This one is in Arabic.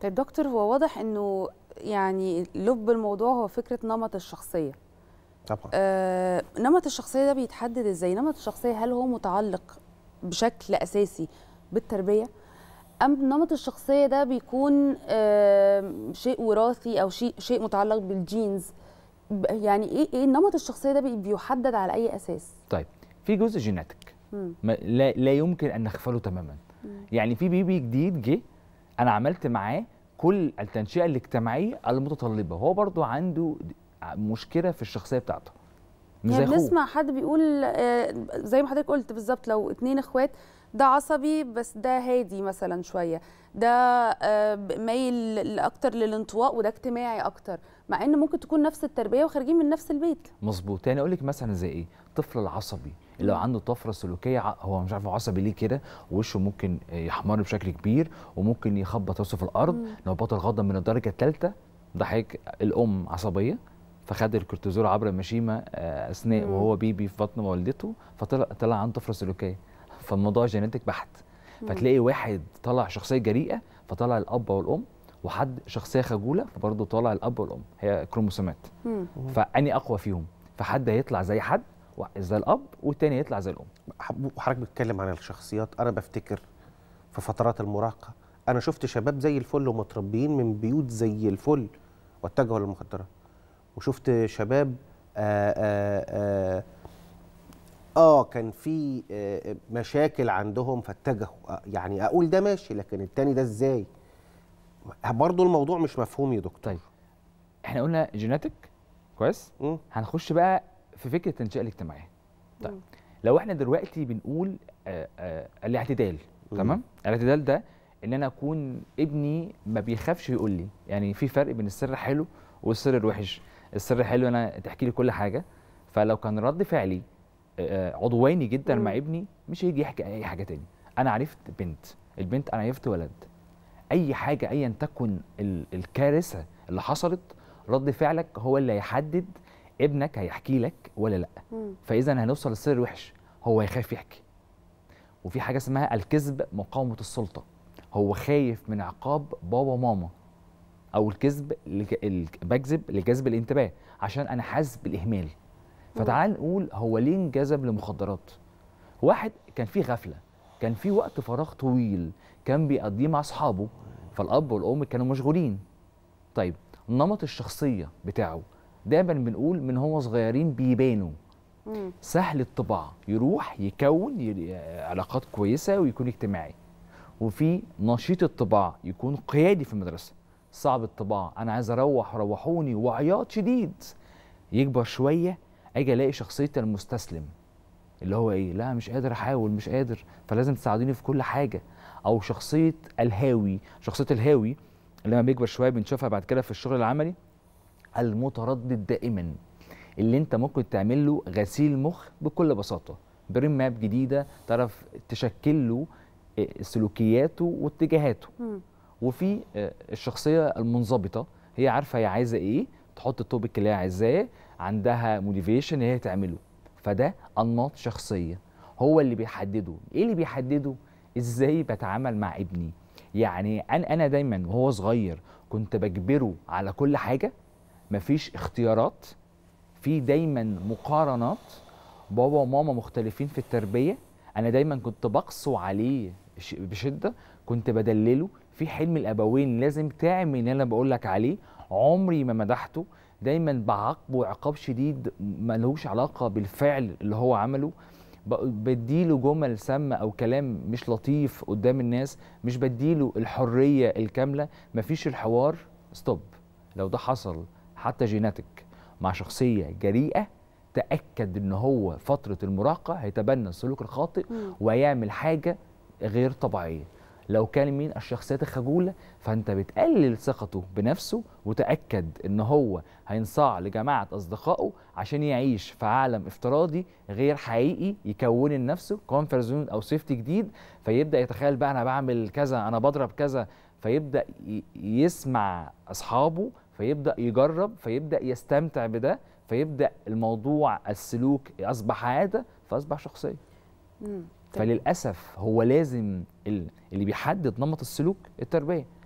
طيب دكتور هو واضح انه يعني لب الموضوع هو فكره نمط الشخصيه طبعا آه، نمط الشخصيه ده بيتحدد ازاي نمط الشخصيه هل هو متعلق بشكل اساسي بالتربيه ام نمط الشخصيه ده بيكون آه، شيء وراثي او شيء شيء متعلق بالجينز يعني ايه ايه نمط الشخصيه ده بيحدد على اي اساس طيب في جزء جيناتيك لا, لا يمكن ان نغفله تماما مم. يعني في بيبي جديد جه انا عملت معاه كل التنشئه الاجتماعيه المتطلبه هو برضو عنده مشكله في الشخصيه بتاعته يعني بنسمع حد بيقول آه، زي ما حضرتك قلت بالظبط لو اتنين اخوات ده عصبي بس ده هادي مثلا شويه ده آه، مايل اكتر للانطواء وده اجتماعي اكتر مع ان ممكن تكون نفس التربيه وخارجين من نفس البيت مظبوط يعني اقول لك مثلا زي ايه الطفل العصبي اللي عنده طفره سلوكيه هو مش عارف عصبي ليه كده وشه ممكن آه، يحمر بشكل كبير وممكن يخبط راسه في الارض لو بطل غضب من الدرجه الثالثه ده الام عصبيه فخد الكورتيزول عبر المشيمه آه، اثناء وهو بيبي في بطن والدته فطلع طلع عنده طفره سلوكيه فالموضوع جينيتك بحت فتلاقي واحد طلع شخصيه جريئه فطلع الاب والام وحد شخصيه خجوله فبرضه طالع الاب والام هي كروموسومات فاني اقوى فيهم فحد هيطلع زي حد زي الاب والتاني هيطلع زي الام وحضرتك بتتكلم عن الشخصيات انا بفتكر في فترات المراهقه انا شفت شباب زي الفل ومتربيين من بيوت زي الفل واتجهوا للمخدرات وشفت شباب آآ آه، آآ آه، آآ آه، اه كان في آه، مشاكل عندهم فاتجهوا آه، يعني اقول ده ماشي لكن التاني ده ازاي برضه الموضوع مش مفهوم يا دكتور طيب احنا قلنا جيناتيك كويس مم. هنخش بقى في فكره التنشئه الاجتماعيه طيب مم. لو احنا دلوقتي بنقول آآ آه، آآ الاعتدال تمام الاعتدال ده ان انا اكون ابني ما بيخافش يقول لي يعني في فرق بين السر حلو والسر الوحش السر حلو انا تحكي لي كل حاجه فلو كان رد فعلي آه، عدواني جدا مع ابني مش هيجي يحكي اي حاجه تاني انا عرفت بنت البنت انا عرفت ولد اي حاجه ايا تكن الكارثه اللي حصلت رد فعلك هو اللي هيحدد ابنك هيحكي لك ولا لا فاذا هنوصل لسر وحش هو هيخاف يحكي وفي حاجه اسمها الكذب مقاومه السلطه هو خايف من عقاب بابا ماما او الكذب بكذب لجذب الانتباه عشان انا حاسس بالاهمال فتعال نقول هو ليه انجذب لمخدرات واحد كان في غفله كان في وقت فراغ طويل كان بيقضيه مع اصحابه فالاب والام كانوا مشغولين طيب نمط الشخصيه بتاعه دايما بنقول من هو صغيرين بيبانوا سهل الطباع يروح يكون علاقات كويسه ويكون اجتماعي وفي نشيط الطباع يكون قيادي في المدرسه صعب الطباع انا عايز اروح روحوني وعياط شديد يكبر شويه اجي الاقي شخصيه المستسلم اللي هو ايه لا مش قادر احاول مش قادر فلازم تساعدوني في كل حاجه او شخصيه الهاوي شخصيه الهاوي اللي لما بيكبر شويه بنشوفها بعد كده في الشغل العملي المتردد دائما اللي انت ممكن تعمل له غسيل مخ بكل بساطه برين ماب جديده تعرف تشكل له آه، سلوكياته واتجاهاته وفي آه، الشخصيه المنضبطه هي عارفه هي عايزه ايه تحط التوبيك اللي هي عايزاه عندها موتيفيشن هي تعمله فده انماط شخصيه هو اللي بيحدده ايه اللي بيحدده ازاي بتعامل مع ابني يعني انا انا دايما وهو صغير كنت بجبره على كل حاجه مفيش اختيارات في دايما مقارنات بابا وماما مختلفين في التربيه انا دايما كنت بقسو عليه بشده كنت بدلله في حلم الابوين لازم تعمل اللي انا بقول لك عليه عمري ما مدحته دايما بعاقبه عقاب شديد ملهوش علاقه بالفعل اللي هو عمله بديله جمل سامه او كلام مش لطيف قدام الناس مش بديله الحريه الكامله مفيش الحوار ستوب لو ده حصل حتى جيناتك مع شخصيه جريئه تاكد ان هو فتره المراهقه هيتبنى السلوك الخاطئ ويعمل حاجه غير طبيعيه لو كان مين الشخصيات الخجولة فأنت بتقلل ثقته بنفسه وتأكد إن هو هينصاع لجماعة أصدقائه عشان يعيش في عالم افتراضي غير حقيقي يكون لنفسه كونفرت زون أو سيفتي جديد فيبدأ يتخيل بقى أنا بعمل كذا أنا بضرب كذا فيبدأ يسمع أصحابه فيبدأ يجرب فيبدأ يستمتع بده فيبدأ الموضوع السلوك أصبح عادة فأصبح شخصية. فللاسف هو لازم اللي بيحدد نمط السلوك التربيه